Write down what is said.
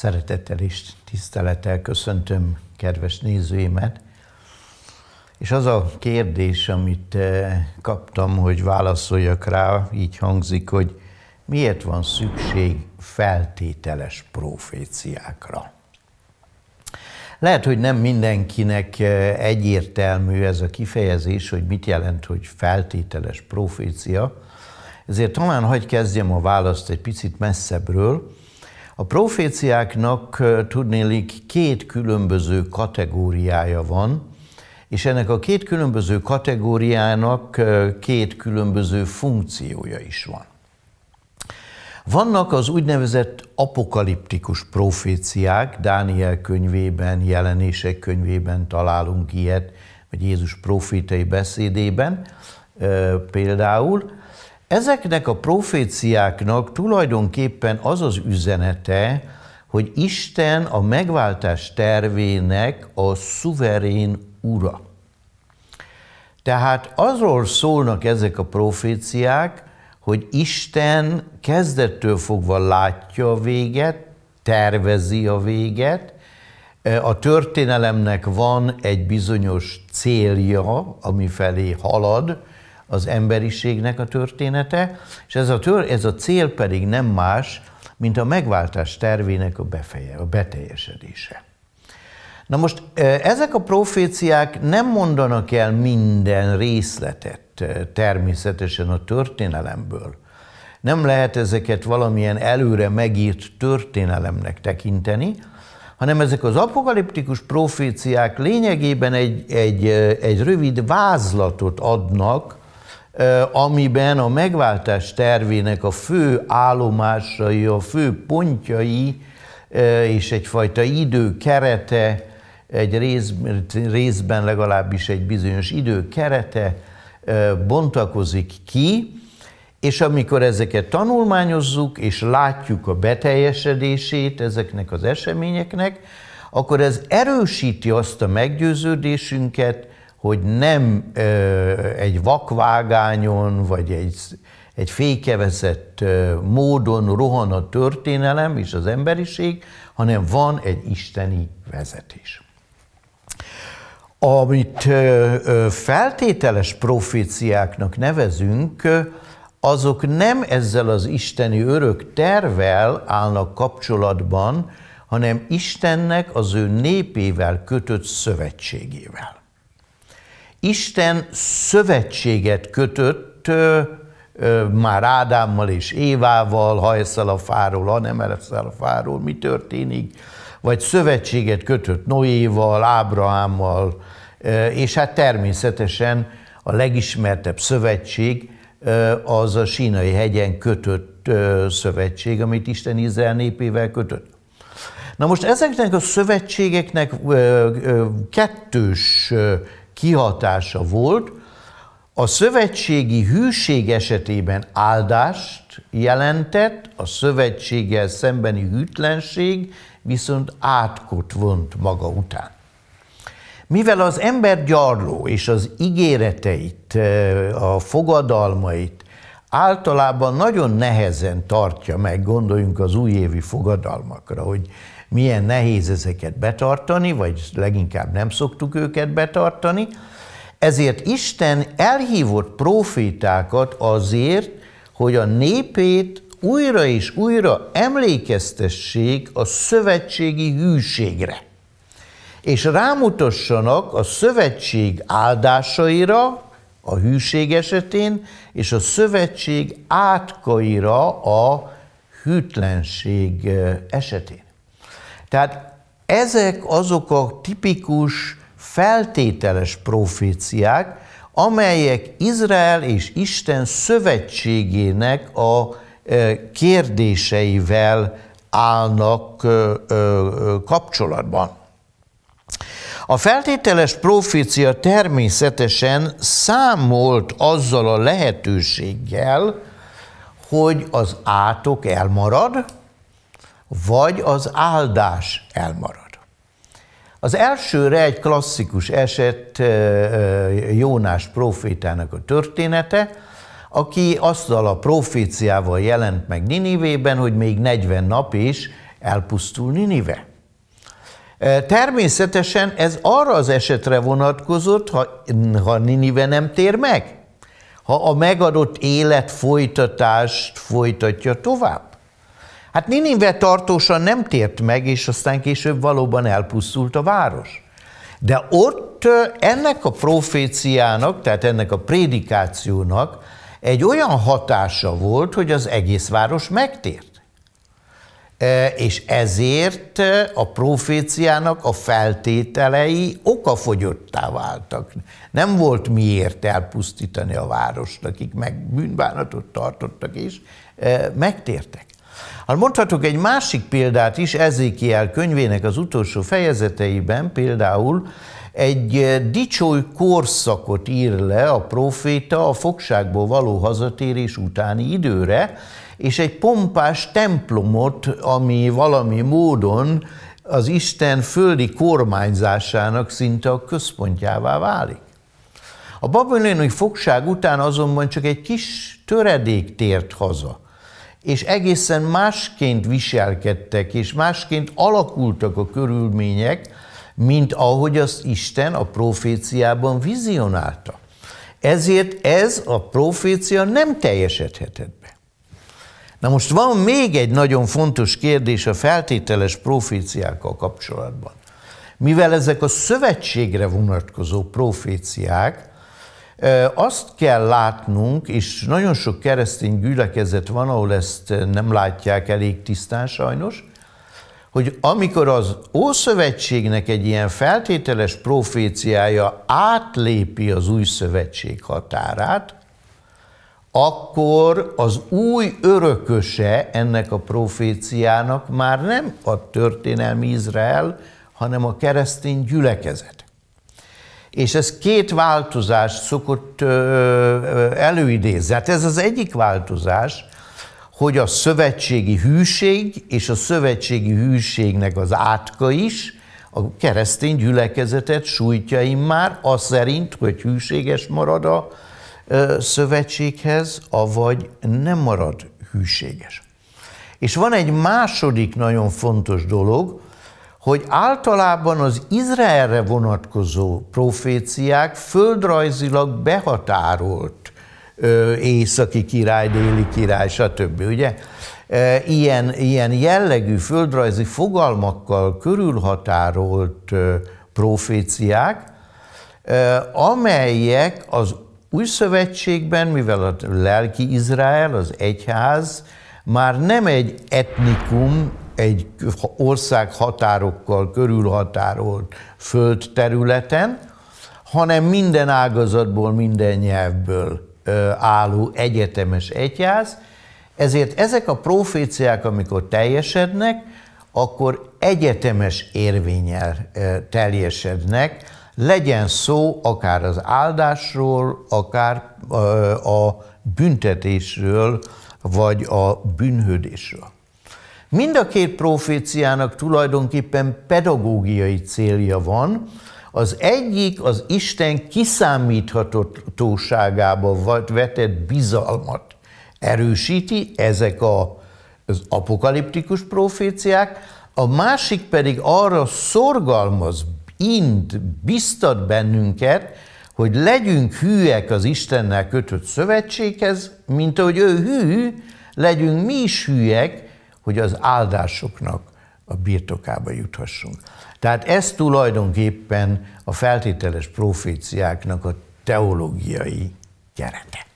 Szeretettel és tisztelettel köszöntöm kedves nézőimet. És az a kérdés, amit eh, kaptam, hogy válaszoljak rá, így hangzik, hogy miért van szükség feltételes proféciákra? Lehet, hogy nem mindenkinek eh, egyértelmű ez a kifejezés, hogy mit jelent, hogy feltételes profécia, ezért talán hagyj kezdjem a választ egy picit messzebbről, a proféciáknak tudnélik két különböző kategóriája van, és ennek a két különböző kategóriának két különböző funkciója is van. Vannak az úgynevezett apokaliptikus proféciák, Dániel könyvében, jelenések könyvében találunk ilyet, vagy Jézus profétai beszédében például, Ezeknek a proféciáknak tulajdonképpen az az üzenete, hogy Isten a megváltás tervének a szuverén ura. Tehát azról szólnak ezek a proféciák, hogy Isten kezdettől fogva látja a véget, tervezi a véget, e, a történelemnek van egy bizonyos célja, ami felé halad, az emberiségnek a története, és ez a, tör, ez a cél pedig nem más, mint a megváltás tervének a, befeje, a beteljesedése. Na most e, ezek a proféciák nem mondanak el minden részletet e, természetesen a történelemből. Nem lehet ezeket valamilyen előre megírt történelemnek tekinteni, hanem ezek az apokaliptikus proféciák lényegében egy, egy, e, egy rövid vázlatot adnak amiben a megváltás tervének a fő állomásai, a fő pontjai és egyfajta időkerete, egy rész, részben legalábbis egy bizonyos időkerete bontakozik ki, és amikor ezeket tanulmányozzuk, és látjuk a beteljesedését ezeknek az eseményeknek, akkor ez erősíti azt a meggyőződésünket, hogy nem ö, egy vakvágányon, vagy egy, egy fékevezett ö, módon rohan a történelem és az emberiség, hanem van egy isteni vezetés. Amit ö, feltételes proféciáknak nevezünk, azok nem ezzel az isteni örök tervel állnak kapcsolatban, hanem Istennek az ő népével kötött szövetségével. Isten szövetséget kötött ö, ö, már Ádámmal és Évával, ha eszel a fáról, ha nem eszel a fáról, mi történik, vagy szövetséget kötött Noéval, Ábrahámmal, ö, és hát természetesen a legismertebb szövetség ö, az a sínai hegyen kötött ö, szövetség, amit Isten Izrael népével kötött. Na most ezeknek a szövetségeknek kettős kihatása volt, a szövetségi hűség esetében áldást jelentett, a szövetséggel szembeni hűtlenség viszont átkot vont maga után. Mivel az ember gyarló és az ígéreteit, a fogadalmait általában nagyon nehezen tartja meg, gondoljunk az újévi fogadalmakra, hogy milyen nehéz ezeket betartani, vagy leginkább nem szoktuk őket betartani. Ezért Isten elhívott profétákat azért, hogy a népét újra és újra emlékeztessék a szövetségi hűségre, és rámutassanak a szövetség áldásaira, a hűség esetén, és a szövetség átkaira a hűtlenség esetén. Tehát ezek azok a tipikus feltételes proféciák, amelyek Izrael és Isten szövetségének a kérdéseivel állnak kapcsolatban. A feltételes profécia természetesen számolt azzal a lehetőséggel, hogy az átok elmarad, vagy az áldás elmarad. Az elsőre egy klasszikus eset Jónás profétának a története, aki azzal a proféciával jelent meg Ninivében, hogy még 40 nap is elpusztul Ninive. Természetesen ez arra az esetre vonatkozott, ha, ha Ninive nem tér meg, ha a megadott élet folytatást folytatja tovább. Hát Ninive tartósan nem tért meg, és aztán később valóban elpusztult a város. De ott ennek a proféciának, tehát ennek a prédikációnak egy olyan hatása volt, hogy az egész város megtért. E, és ezért e, a proféciának a feltételei okafogyottá váltak. Nem volt miért elpusztítani a várost, akik meg bűnbánatot tartottak, és e, megtértek. Hát mondhatok egy másik példát is, Ezékiel könyvének az utolsó fejezeteiben például egy dicsői korszakot ír le a proféta a fogságból való hazatérés utáni időre, és egy pompás templomot, ami valami módon az Isten földi kormányzásának szinte a központjává válik. A babiloni fogság után azonban csak egy kis töredék tért haza, és egészen másként viselkedtek, és másként alakultak a körülmények, mint ahogy azt Isten a proféciában vizionálta. Ezért ez a profécia nem teljesedhetett be. Na most van még egy nagyon fontos kérdés a feltételes proféciákkal kapcsolatban. Mivel ezek a szövetségre vonatkozó proféciák, azt kell látnunk, és nagyon sok keresztény gyülekezet van, ahol ezt nem látják elég tisztán sajnos, hogy amikor az Ószövetségnek egy ilyen feltételes proféciája átlépi az új szövetség határát, akkor az új örököse ennek a proféciának már nem a történelmi Izrael, hanem a keresztény gyülekezet. És ez két változást szokott előidézni. Hát ez az egyik változás, hogy a szövetségi hűség és a szövetségi hűségnek az átka is a keresztény gyülekezetet sújtja már, az szerint, hogy hűséges marad a szövetséghez, avagy nem marad hűséges. És van egy második nagyon fontos dolog, hogy általában az Izraelre vonatkozó proféciák földrajzilag behatárolt északi király, déli király, stb. Ugye? Ilyen, ilyen jellegű földrajzi fogalmakkal körülhatárolt proféciák, amelyek az új szövetségben, mivel a lelki Izrael, az egyház, már nem egy etnikum, egy ország határokkal körülhatárolt földterületen, hanem minden ágazatból, minden nyelvből álló egyetemes egyház, ezért ezek a proféciák, amikor teljesednek, akkor egyetemes érvényel teljesednek, legyen szó akár az áldásról, akár a büntetésről, vagy a bűnhődésről. Mind a két proféciának tulajdonképpen pedagógiai célja van, az egyik az Isten kiszámíthatóságába vetett bizalmat erősíti, ezek a, az apokaliptikus proféciák, a másik pedig arra szorgalmaz ind, biztat bennünket, hogy legyünk hűek az Istennel kötött szövetséghez, mint ahogy ő hű, legyünk mi is hűek, hogy az áldásoknak a birtokába juthassunk. Tehát ez tulajdonképpen a feltételes proféciáknak a teológiai kerete.